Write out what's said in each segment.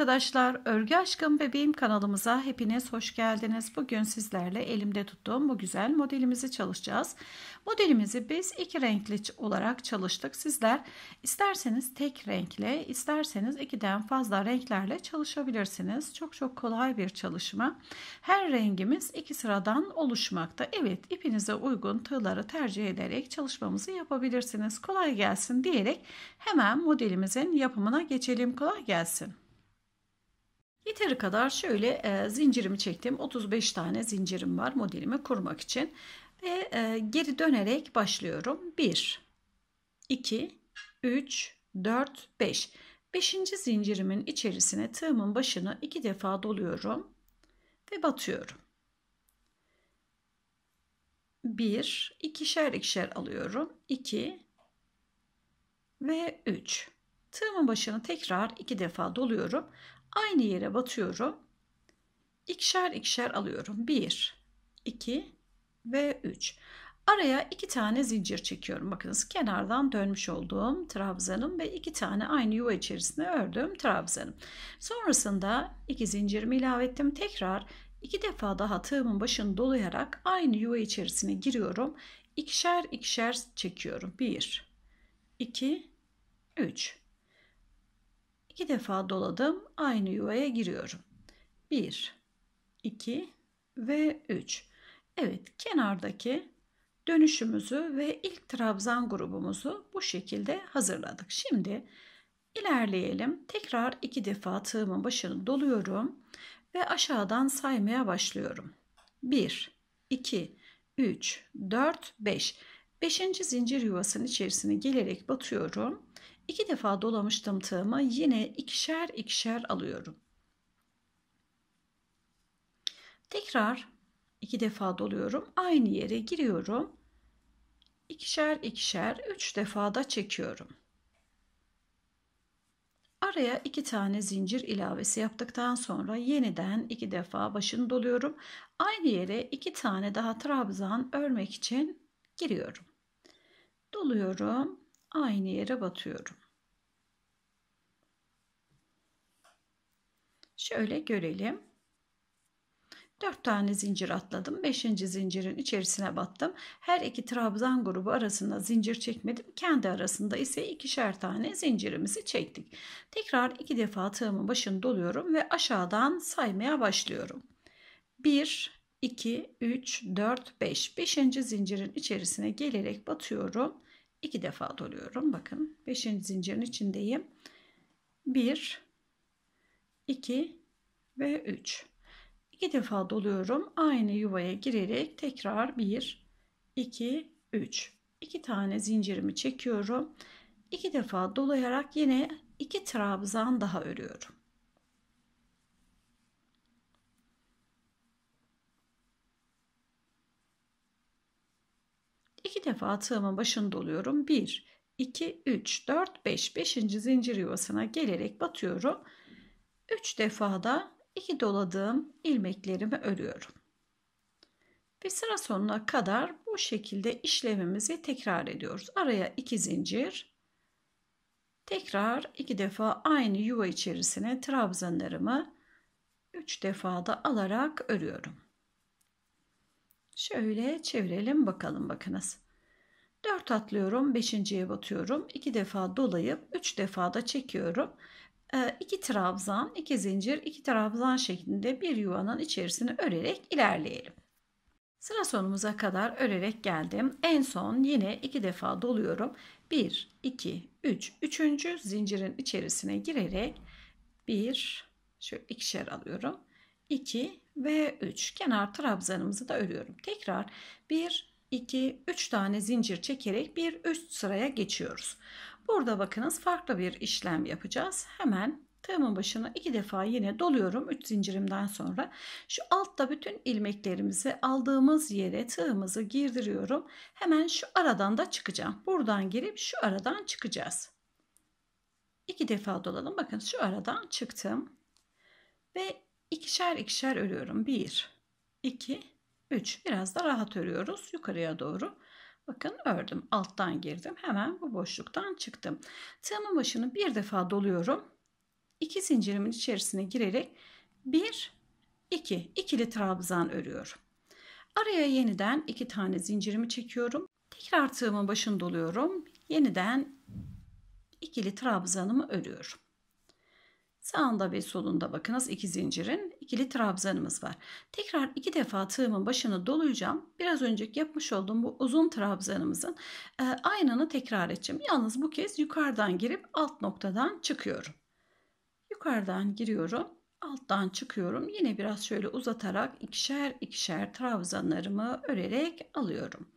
arkadaşlar, Örgü Aşkım Bebeğim kanalımıza hepiniz hoş geldiniz. Bugün sizlerle elimde tuttuğum bu güzel modelimizi çalışacağız. Modelimizi biz iki renkli olarak çalıştık. Sizler isterseniz tek renkle, isterseniz ikiden fazla renklerle çalışabilirsiniz. Çok çok kolay bir çalışma. Her rengimiz iki sıradan oluşmakta. Evet, ipinize uygun tığları tercih ederek çalışmamızı yapabilirsiniz. Kolay gelsin diyerek hemen modelimizin yapımına geçelim. Kolay gelsin. Yeteri kadar şöyle e, zincirimi çektim. 35 tane zincirim var modelimi kurmak için. Ve e, geri dönerek başlıyorum. 1, 2, 3, 4, 5. 5. zincirimin içerisine tığımın başını iki defa doluyorum ve batıyorum. 1, ikişer ikişer alıyorum. 2 ve 3. Tığımın başını tekrar iki defa doluyorum. Aynı yere batıyorum. İkişer ikişer alıyorum. 1, 2 ve 3. Araya iki tane zincir çekiyorum. Bakınız kenardan dönmüş olduğum trabzanım ve iki tane aynı yuva içerisinde ördüğüm trabzanım. Sonrasında iki zincirimi ilave ettim. Tekrar iki defa daha tığımın başını dolayarak aynı yuva içerisine giriyorum. İkişer ikişer çekiyorum. 1, 2, 3. İki defa doladım. Aynı yuvaya giriyorum. 1, 2 ve 3. Evet kenardaki dönüşümüzü ve ilk trabzan grubumuzu bu şekilde hazırladık. Şimdi ilerleyelim. Tekrar iki defa tığımın başını doluyorum ve aşağıdan saymaya başlıyorum. 1, 2, 3, 4, 5. 5. zincir yuvasının içerisine gelerek batıyorum. İki defa dolamıştım tığımı. Yine ikişer ikişer alıyorum. Tekrar iki defa doluyorum. Aynı yere giriyorum. İkişer ikişer üç defa da çekiyorum. Araya iki tane zincir ilavesi yaptıktan sonra yeniden iki defa başını doluyorum. Aynı yere iki tane daha trabzan örmek için giriyorum. Doluyorum aynı yere batıyorum. Şöyle görelim. 4 tane zincir atladım. 5. zincirin içerisine battım. Her iki trabzan grubu arasında zincir çekmedim. Kendi arasında ise ikişer tane zincirimizi çektik. Tekrar iki defa tığımın başını doluyorum ve aşağıdan saymaya başlıyorum. 1 2 3 4 5 5. zincirin içerisine gelerek batıyorum iki defa doluyorum. Bakın 5. zincirin içindeyim. 1 2 ve 3. İki defa doluyorum. Aynı yuvaya girerek tekrar 1 2 3. 2 tane zincirimi çekiyorum. 2 defa dolayarak yine 2 trabzan daha örüyorum. İki defa tığımın başını doluyorum. 1, 2, 3, 4, 5. Beşinci zincir yuvasına gelerek batıyorum. 3 defa da 2 doladığım ilmeklerimi örüyorum. Ve sıra sonuna kadar bu şekilde işlemimizi tekrar ediyoruz. Araya 2 zincir. Tekrar 2 defa aynı yuva içerisine trabzanlarımı 3 defa da alarak örüyorum. Şöyle çevirelim bakalım bakınız. 4 atlıyorum 5.ye batıyorum 2 defa dolayıp 3 defa da çekiyorum 2 ee, trabzan 2 zincir 2 trabzan şeklinde bir yuvanın içerisini örerek ilerleyelim. Sıra sonumuza kadar örerek geldim. En son yine 2 defa doluyorum. 1, 2, 3, 3. zincirin içerisine girerek 1, şöyle ikişer alıyorum. 2 ve 3 kenar trabzanımızı da örüyorum. Tekrar 1, 2, 3 tane zincir çekerek bir üst sıraya geçiyoruz. Burada bakınız farklı bir işlem yapacağız. Hemen tığımın başına 2 defa yine doluyorum 3 zincirimden sonra şu altta bütün ilmeklerimizi aldığımız yere tığımızı girdiriyorum hemen şu aradan da çıkacağım buradan girip şu aradan çıkacağız 2 defa dolalım. bakın şu aradan çıktım ve İkişer ikişer örüyorum. 1, 2, 3. Biraz da rahat örüyoruz yukarıya doğru. Bakın ördüm. Alttan girdim. Hemen bu boşluktan çıktım. Tığımın başını bir defa doluyorum. İki zincirimin içerisine girerek 1, 2, iki, ikili trabzan örüyorum. Araya yeniden 2 tane zincirimi çekiyorum. Tekrar tığımın başını doluyorum. Yeniden ikili trabzanımı örüyorum. Sağında ve solunda bakınız iki zincirin ikili trabzanımız var. Tekrar iki defa tığımın başını dolayacağım. Biraz önceki yapmış olduğum bu uzun trabzanımızın e, aynını tekrar edeceğim. Yalnız bu kez yukarıdan girip alt noktadan çıkıyorum. Yukarıdan giriyorum. Alttan çıkıyorum. Yine biraz şöyle uzatarak ikişer ikişer trabzanlarımı örerek alıyorum.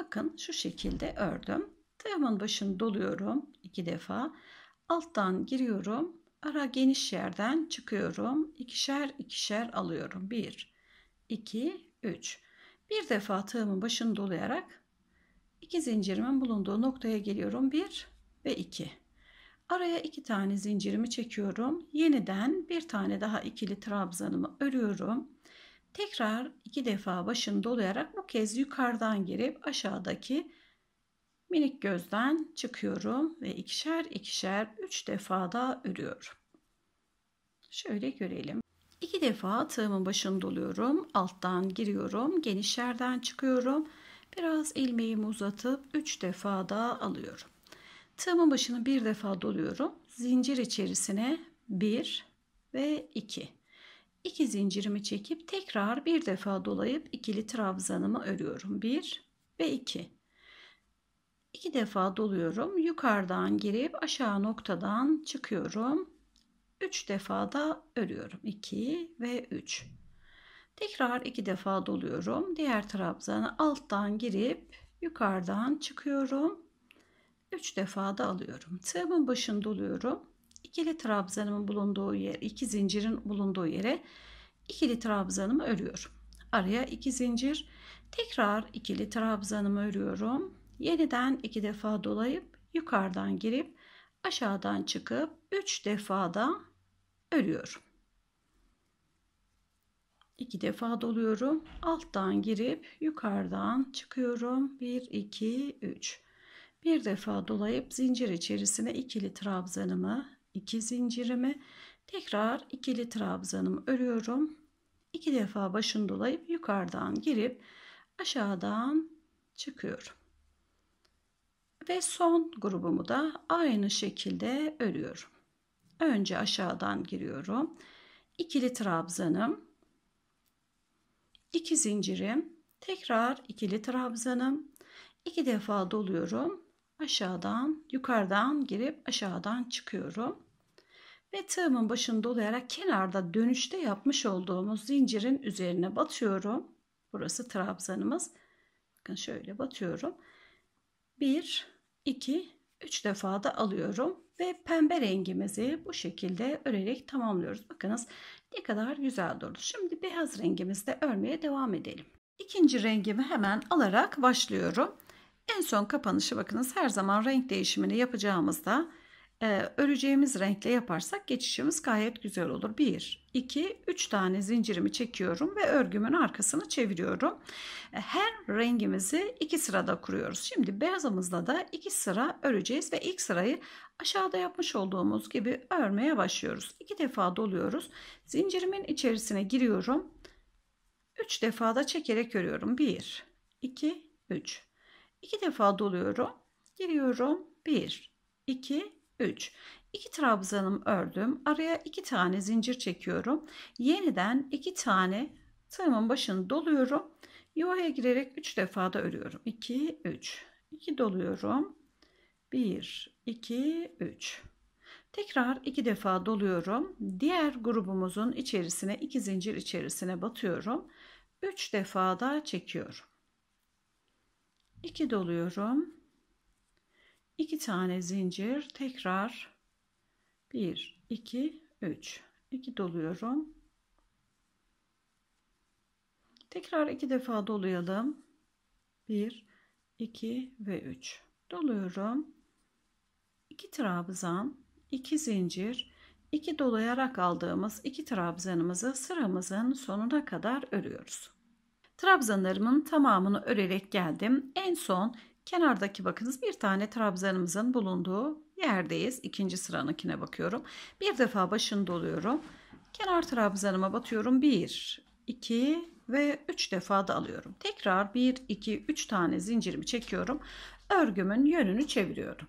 Bakın şu şekilde ördüm. Tığımın başını doluyorum iki defa. Alttan giriyorum Ara geniş yerden çıkıyorum. İkişer ikişer alıyorum. 1, 2, 3. Bir defa tığımın başını dolayarak iki zincirimin bulunduğu noktaya geliyorum. 1 ve 2. Araya iki tane zincirimi çekiyorum. Yeniden bir tane daha ikili trabzanımı örüyorum. Tekrar iki defa başını dolayarak bu kez yukarıdan girip aşağıdaki minik gözden çıkıyorum ve ikişer ikişer üç defa da örüyorum. Şöyle görelim. İki defa tığımın başını doluyorum. Alttan giriyorum. Geniş yerden çıkıyorum. Biraz ilmeğimi uzatıp üç defa da alıyorum. Tığımın başını bir defa doluyorum. Zincir içerisine bir ve iki. İki zincirimi çekip tekrar bir defa dolayıp ikili trabzanımı örüyorum. Bir ve iki iki defa doluyorum. Yukarıdan girip aşağı noktadan çıkıyorum. 3 defa da örüyorum. 2 ve 3. Tekrar iki defa doluyorum. Diğer trabzanı alttan girip yukarıdan çıkıyorum. 3 defa da alıyorum. Tığımın başını doluyorum. İkili trabzanımın bulunduğu yer, iki zincirin bulunduğu yere ikili trabzanımı örüyorum. Araya iki zincir. Tekrar ikili trabzanımı örüyorum yeniden iki defa dolayıp yukarıdan girip aşağıdan çıkıp 3 defada örüyorum. 2 defa doluyorum. Alttan girip yukarıdan çıkıyorum. 1 2 3. Bir defa dolayıp zincir içerisine ikili trabzanımı, iki zincirimi, tekrar ikili trabzanımı örüyorum. 2 defa başını dolayıp yukarıdan girip aşağıdan çıkıyorum. Ve son grubumu da aynı şekilde örüyorum. Önce aşağıdan giriyorum. İkili trabzanım. 2 zincirim. Tekrar ikili trabzanım. 2 defa doluyorum. Aşağıdan, yukarıdan girip aşağıdan çıkıyorum. Ve tığımın başını dolayarak kenarda dönüşte yapmış olduğumuz zincirin üzerine batıyorum. Burası trabzanımız. Bakın şöyle batıyorum. Bir 2, 3 defa da alıyorum ve pembe rengimizi bu şekilde örerek tamamlıyoruz. Bakınız ne kadar güzel durdu. Şimdi beyaz rengimizde örmeye devam edelim. İkinci rengimi hemen alarak başlıyorum. En son kapanışı bakınız her zaman renk değişimini yapacağımızda ee, öreceğimiz renkle yaparsak geçişimiz gayet güzel olur. 1, 2, 3 tane zincirimi çekiyorum ve örgümün arkasını çeviriyorum. Ee, her rengimizi 2 sırada kuruyoruz. Şimdi beyazımızda da 2 sıra öreceğiz ve ilk sırayı aşağıda yapmış olduğumuz gibi örmeye başlıyoruz. 2 defa doluyoruz. Zincirimin içerisine giriyorum. 3 defa da çekerek örüyorum. 1, 2, 3. 2 defa doluyorum. Giriyorum. 1, 2, 3. 2 trabzanım ördüm. Araya 2 tane zincir çekiyorum. Yeniden 2 tane tığımın başını doluyorum. Yuvaya girerek 3 defa da örüyorum. 2 3. 2 doluyorum. 1 2 3. Tekrar 2 defa doluyorum. Diğer grubumuzun içerisine 2 zincir içerisine batıyorum. 3 defa da çekiyorum. 2 doluyorum. 2 tane zincir tekrar 1 2 3 2 doluyorum. Tekrar 2 defa dolayalım. 1 2 ve 3 doluyorum. 2 trabzan, 2 zincir, 2 dolayarak aldığımız 2 trabzanımızı sıramızın sonuna kadar örüyoruz. Trabzanlarımın tamamını örerek geldim. En son Kenardaki bakınız bir tane trabzanımızın bulunduğu yerdeyiz. İkinci sıranınkine bakıyorum. Bir defa başını doluyorum. Kenar trabzanıma batıyorum. 1, 2 ve 3 defa da alıyorum. Tekrar 1, 2, 3 tane zincirimi çekiyorum. Örgümün yönünü çeviriyorum.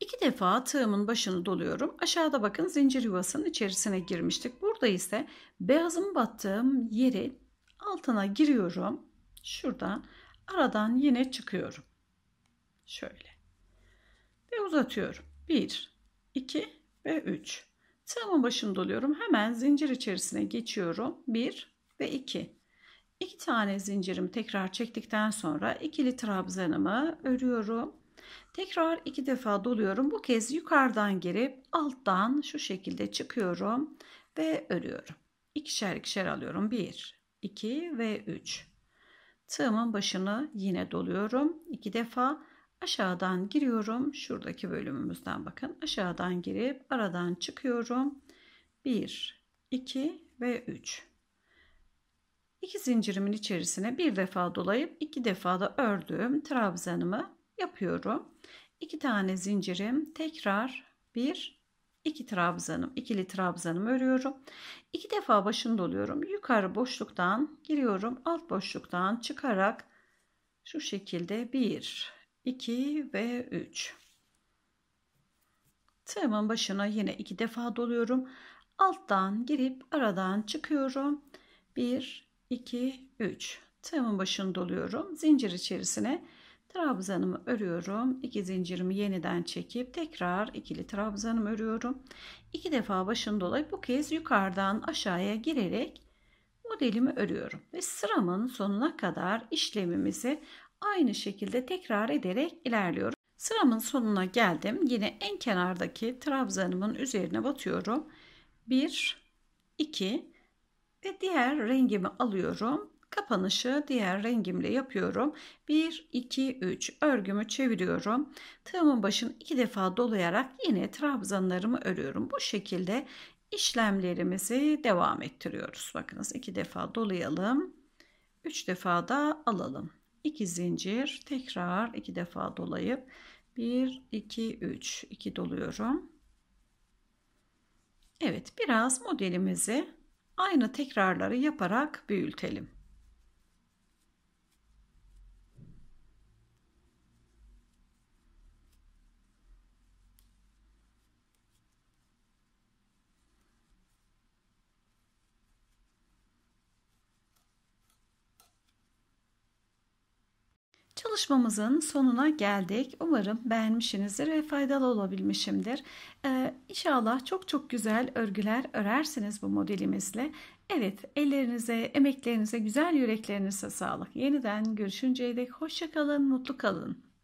İki defa tığımın başını doluyorum. Aşağıda bakın zincir yuvasının içerisine girmiştik. Burada ise beyazımı battığım yeri altına giriyorum. Şuradan aradan yine çıkıyorum. Şöyle. Ve uzatıyorum. 1, 2 ve 3. Tığımın başını doluyorum. Hemen zincir içerisine geçiyorum. 1 ve 2. 2 tane zincirimi tekrar çektikten sonra ikili trabzanımı örüyorum. Tekrar iki defa doluyorum. Bu kez yukarıdan girip alttan şu şekilde çıkıyorum ve örüyorum. İkişer ikişer alıyorum. 1, 2 ve 3. Tığımın başını yine doluyorum. 2 defa Aşağıdan giriyorum. Şuradaki bölümümüzden bakın. Aşağıdan girip aradan çıkıyorum. 1, 2 ve 3. iki zincirimin içerisine bir defa dolayıp iki defa da ördüğüm trabzanımı yapıyorum. iki tane zincirim tekrar bir iki trabzanım, ikili trabzanım örüyorum. iki defa başını doluyorum. Yukarı boşluktan giriyorum. Alt boşluktan çıkarak şu şekilde bir 2 ve 3 tığımın başına yine iki defa doluyorum alttan girip aradan çıkıyorum 1 2 3 tığımın başını doluyorum zincir içerisine trabzanımı örüyorum iki zincirimi yeniden çekip tekrar ikili trabzanımı örüyorum iki defa başını dolayıp bu kez yukarıdan aşağıya girerek modelimi örüyorum ve sıramın sonuna kadar işlemimizi Aynı şekilde tekrar ederek ilerliyorum. Sıramın sonuna geldim. Yine en kenardaki trabzanımın üzerine batıyorum. 1, 2 ve diğer rengimi alıyorum. Kapanışı diğer rengimle yapıyorum. 1, 2, 3 örgümü çeviriyorum. Tığımın başını iki defa dolayarak yine trabzanlarımı örüyorum. Bu şekilde işlemlerimizi devam ettiriyoruz. Bakınız iki defa dolayalım. Üç defa da alalım. 2 zincir tekrar 2 defa dolayıp 1 2 3 2 doluyorum. Evet biraz modelimizi aynı tekrarları yaparak büyütelim. Çalışmamızın sonuna geldik. Umarım beğenmişsinizdir ve faydalı olabilmişimdir. Ee, inşallah çok çok güzel örgüler örersiniz bu modelimizle. Evet, ellerinize, emeklerinize, güzel yüreklerinize sağlık. Yeniden görüşünceye dek hoşçakalın, mutlu kalın.